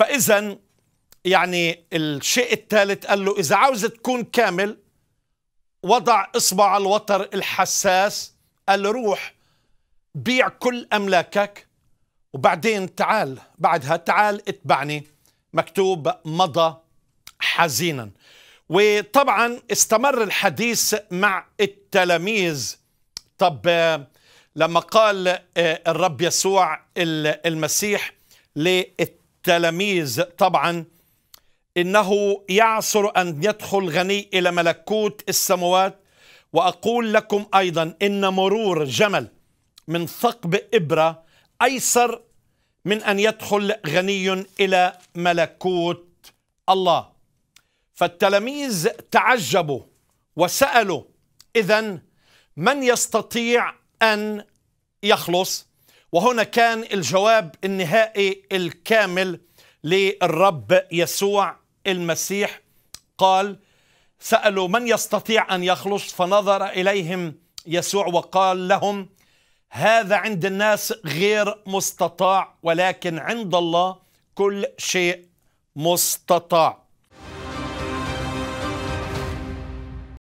فإذا يعني الشيء الثالث قال له إذا عاوز تكون كامل وضع إصبع على الوتر الحساس قال له روح بيع كل أملاكك وبعدين تعال بعدها تعال اتبعني مكتوب مضى حزينا وطبعا استمر الحديث مع التلاميذ طب آه، لما قال آه، الرب يسوع المسيح للتلاميذ التلاميذ طبعا انه يعسر ان يدخل غني الى ملكوت السموات واقول لكم ايضا ان مرور جمل من ثقب ابره ايسر من ان يدخل غني الى ملكوت الله فالتلاميذ تعجبوا وسالوا اذا من يستطيع ان يخلص وهنا كان الجواب النهائي الكامل للرب يسوع المسيح قال سالوا من يستطيع ان يخلص فنظر اليهم يسوع وقال لهم هذا عند الناس غير مستطاع ولكن عند الله كل شيء مستطاع